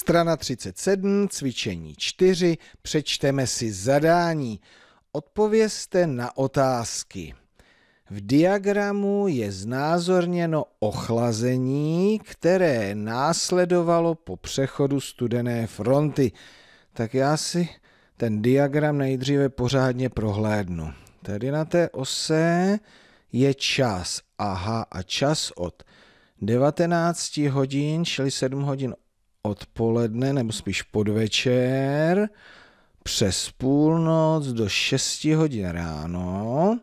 Strana 37, cvičení 4, přečteme si zadání. Odpovězte na otázky. V diagramu je znázorněno ochlazení, které následovalo po přechodu studené fronty. Tak já si ten diagram nejdříve pořádně prohlédnu. Tady na té ose je čas. Aha, a čas od 19 hodin, čili 7 hodin odpoledne nebo spíš podvečer přes půlnoc do 6 hodin ráno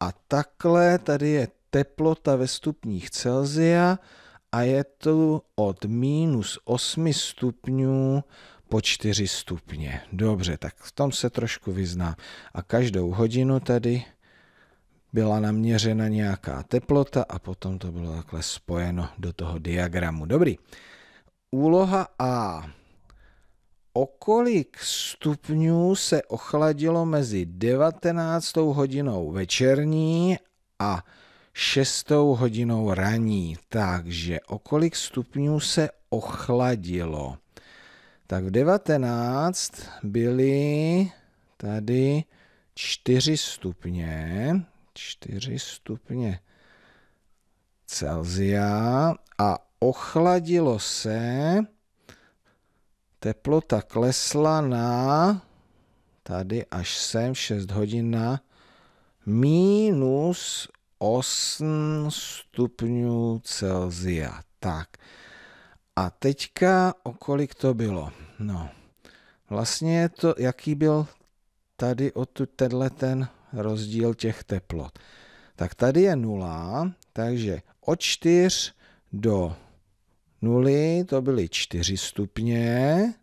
a takhle tady je teplota ve stupních Celzia a je tu od minus 8 stupňů po 4 stupně. Dobře, tak v tom se trošku vyznám. A každou hodinu tady byla naměřena nějaká teplota a potom to bylo takhle spojeno do toho diagramu. Dobrý. Úloha A. Okolik stupňů se ochladilo mezi 19. hodinou večerní a 6. hodinou raní? Takže okolik stupňů se ochladilo? Tak v 19 byly tady 4 stupně, 4 stupně Celzia a ochladilo se, teplota klesla na, tady až sem, 6 hodin na minus 8 stupňů Celzia. Tak. A teďka, o kolik to bylo? No, vlastně to, jaký byl tady o tu tenhle ten rozdíl těch teplot. Tak tady je nula, takže od 4 do nuly to byly 4 stupně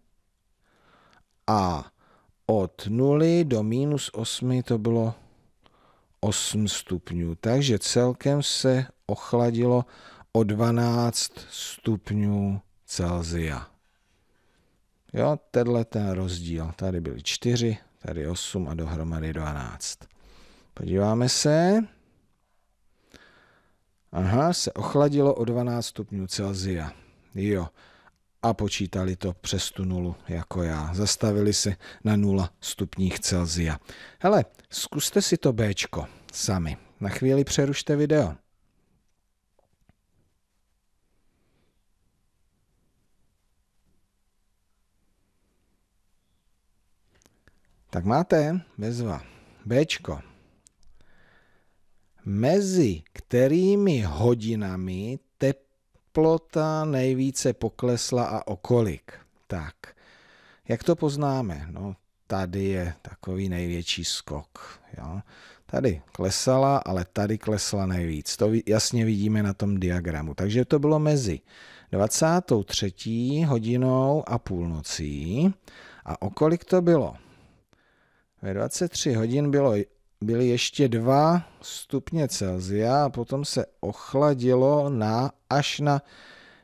a od nuly do minus 8 to bylo 8 stupňů. Takže celkem se ochladilo o 12 stupňů Celzia. Jo, tenhle ten rozdíl. Tady byly 4, tady 8 a dohromady 12. Podíváme se. Aha, se ochladilo o 12 stupňů Celzia. Jo. A počítali to přes tu nulu, jako já. Zastavili se na 0 stupních Celzia. Hele, zkuste si to Bčko sami. Na chvíli přerušte video. Tak máte bezva. Bčko. Mezi kterými hodinami teplota nejvíce poklesla a okolik. Tak, jak to poznáme? No, tady je takový největší skok. Jo? Tady klesala, ale tady klesla nejvíc. To jasně vidíme na tom diagramu. Takže to bylo mezi 23. hodinou a půlnocí. A o kolik to bylo? Ve 23 hodin bylo byly ještě 2 stupně Celsia a potom se ochladilo na až na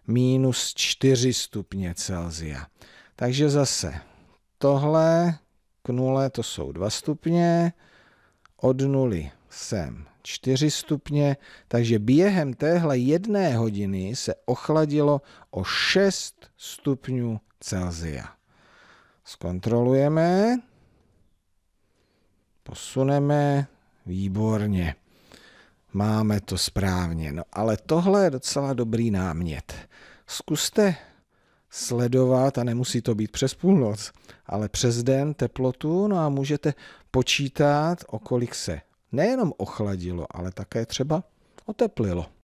minus 4 stupně Celsia. Takže zase tohle k nule to jsou 2 stupně, od nuly sem 4 stupně, takže během téhle jedné hodiny se ochladilo o 6 stupňů Celsia. Zkontrolujeme posuneme, výborně, máme to správně. No ale tohle je docela dobrý námět. Zkuste sledovat, a nemusí to být přes půlnoc, ale přes den teplotu, no a můžete počítat, o kolik se nejenom ochladilo, ale také třeba oteplilo.